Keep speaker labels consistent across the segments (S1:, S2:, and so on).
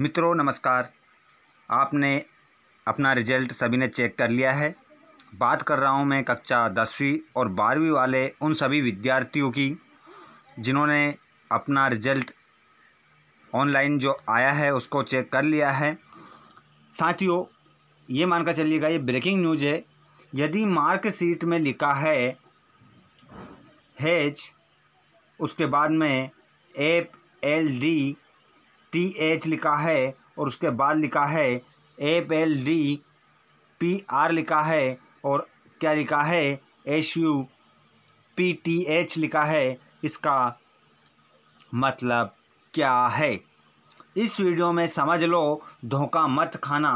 S1: मित्रों नमस्कार आपने अपना रिजल्ट सभी ने चेक कर लिया है बात कर रहा हूँ मैं कक्षा दसवीं और बारहवीं वाले उन सभी विद्यार्थियों की जिन्होंने अपना रिजल्ट ऑनलाइन जो आया है उसको चेक कर लिया है साथियों ये मानकर चलिएगा ये ब्रेकिंग न्यूज है यदि मार्कशीट में लिखा है हेज उसके बाद में F L D T H लिखा है और उसके बाद लिखा है F L D P R लिखा है और क्या लिखा है H U P T H लिखा है इसका मतलब क्या है इस वीडियो में समझ लो धोखा मत खाना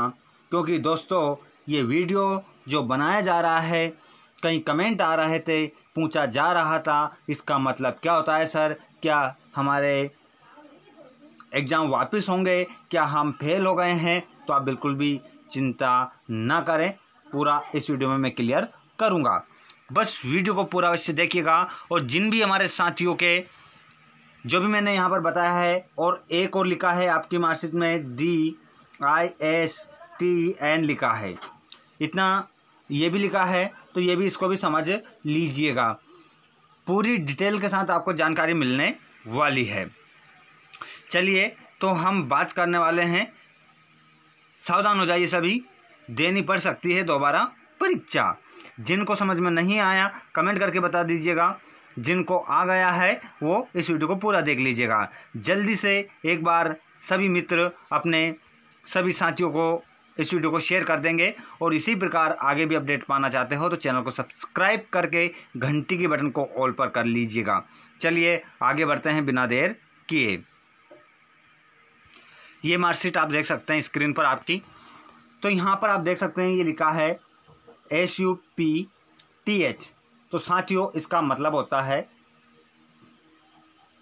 S1: क्योंकि दोस्तों ये वीडियो जो बनाया जा रहा है कहीं कमेंट आ रहे थे पूछा जा रहा था इसका मतलब क्या होता है सर क्या हमारे एग्ज़ाम वापस होंगे क्या हम फेल हो गए हैं तो आप बिल्कुल भी चिंता ना करें पूरा इस वीडियो में मैं क्लियर करूँगा बस वीडियो को पूरा अवश्य देखिएगा और जिन भी हमारे साथियों के जो भी मैंने यहाँ पर बताया है और एक और लिखा है आपकी मार्कशीट में D I S T N लिखा है इतना ये भी लिखा है तो ये भी इसको भी समझ लीजिएगा पूरी डिटेल के साथ आपको जानकारी मिलने वाली है चलिए तो हम बात करने वाले हैं सावधान हो जाइए सभी देनी पड़ सकती है दोबारा परीक्षा जिनको समझ में नहीं आया कमेंट करके बता दीजिएगा जिनको आ गया है वो इस वीडियो को पूरा देख लीजिएगा जल्दी से एक बार सभी मित्र अपने सभी साथियों को इस वीडियो को शेयर कर देंगे और इसी प्रकार आगे भी अपडेट पाना चाहते हो तो चैनल को सब्सक्राइब करके घंटी के बटन को ऑल पर कर लीजिएगा चलिए आगे बढ़ते हैं बिना देर किए ये मार्कशीट आप देख सकते हैं स्क्रीन पर आपकी तो यहाँ पर आप देख सकते हैं ये लिखा है S U P T H तो साथियों इसका मतलब होता है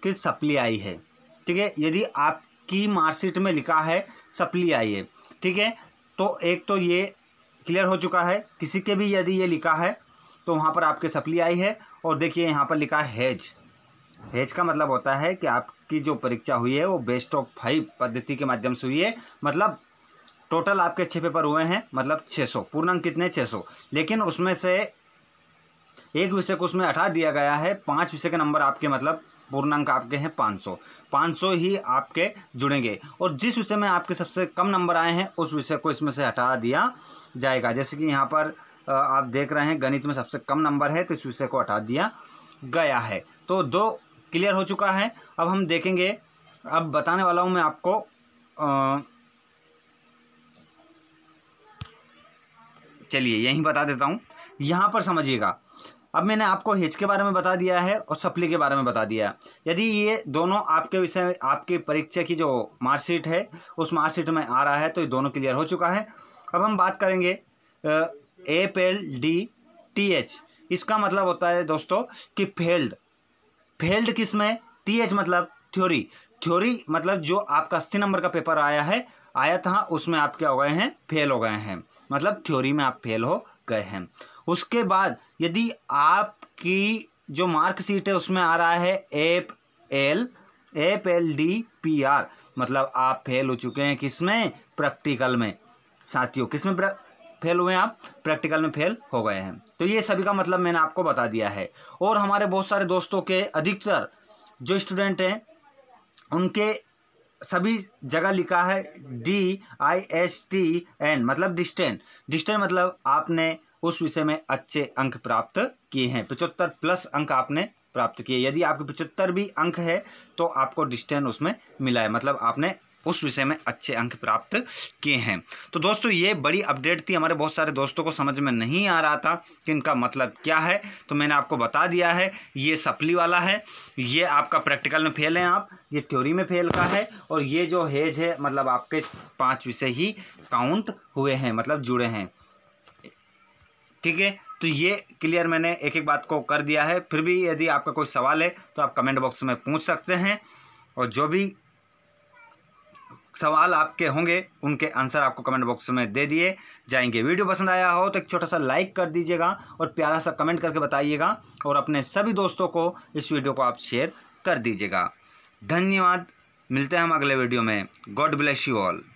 S1: कि सप्ली आई है ठीक है यदि आपकी मार्कशीट में लिखा है सप्ली आई है ठीक है तो एक तो ये क्लियर हो चुका है किसी के भी यदि ये लिखा है तो वहाँ पर आपके सप्ली आई है और देखिए यहाँ पर लिखा है हैज हेज का मतलब होता है कि आपकी जो परीक्षा हुई है वो बेस्ट ऑफ फाइव पद्धति के माध्यम से हुई है मतलब टोटल आपके छः पेपर हुए हैं मतलब छः सौ पूर्णांक कितने सौ लेकिन उसमें से एक विषय को उसमें हटा दिया गया है पाँच विषय के नंबर आपके मतलब पूर्णांक आपके हैं पाँच सौ पाँच सौ ही आपके जुड़ेंगे और जिस विषय में आपके सबसे कम नंबर आए हैं उस विषय को इसमें से हटा दिया जाएगा जैसे कि यहाँ पर आप देख रहे हैं गणित में सबसे कम नंबर है तो इस विषय को हटा दिया गया है तो दो क्लियर हो चुका है अब हम देखेंगे अब बताने वाला हूँ मैं आपको चलिए यहीं बता देता हूँ यहाँ पर समझिएगा अब मैंने आपको हिच के बारे में बता दिया है और सप्ली के बारे में बता दिया है यदि ये दोनों आपके विषय आपके परीक्षा की जो मार्कशीट है उस मार्कशीट में आ रहा है तो ये दोनों क्लियर हो चुका है अब हम बात करेंगे F L D T H इसका मतलब होता है दोस्तों कि फेल्ड फेल्ड किस में टी एच मतलब थ्योरी थ्योरी मतलब जो आपका अस्सी नंबर का पेपर आया है आया था उसमें आप क्या हो गए हैं फेल हो गए हैं मतलब थ्योरी में आप फेल हो गए हैं उसके बाद यदि आपकी जो मार्कशीट है उसमें आ रहा है F L F L D P R मतलब आप फेल हो चुके हैं किसमें प्रैक्टिकल में साथियों किसमें फेल हुए आप प्रैक्टिकल में फेल हो गए हैं तो ये सभी का मतलब मैंने आपको बता दिया है और हमारे बहुत सारे दोस्तों के अधिकतर जो स्टूडेंट हैं उनके सभी जगह लिखा है D I S T N मतलब डिस्टेंट डिस्टेंट मतलब आपने उस विषय में अच्छे अंक प्राप्त किए हैं पचहत्तर प्लस अंक आपने प्राप्त किए यदि आपके पचहत्तर भी अंक है तो आपको डिस्टेंट उसमें मिला है मतलब आपने उस विषय में अच्छे अंक प्राप्त किए हैं तो दोस्तों ये बड़ी अपडेट थी हमारे बहुत सारे दोस्तों को समझ में नहीं आ रहा था कि इनका मतलब क्या है तो मैंने आपको बता दिया है ये सप्ली वाला है ये आपका प्रैक्टिकल में फेल है आप ये थ्योरी में फेल का है और ये जो हेज है मतलब आपके पाँच विषय ही काउंट हुए हैं मतलब जुड़े हैं ठीक है तो ये क्लियर मैंने एक एक बात को कर दिया है फिर भी यदि आपका कोई सवाल है तो आप कमेंट बॉक्स में पूछ सकते हैं और जो भी सवाल आपके होंगे उनके आंसर आपको कमेंट बॉक्स में दे दिए जाएंगे वीडियो पसंद आया हो तो एक छोटा सा लाइक कर दीजिएगा और प्यारा सा कमेंट करके बताइएगा और अपने सभी दोस्तों को इस वीडियो को आप शेयर कर दीजिएगा धन्यवाद मिलते हैं हम अगले वीडियो में गॉड ब्लेस यू ऑल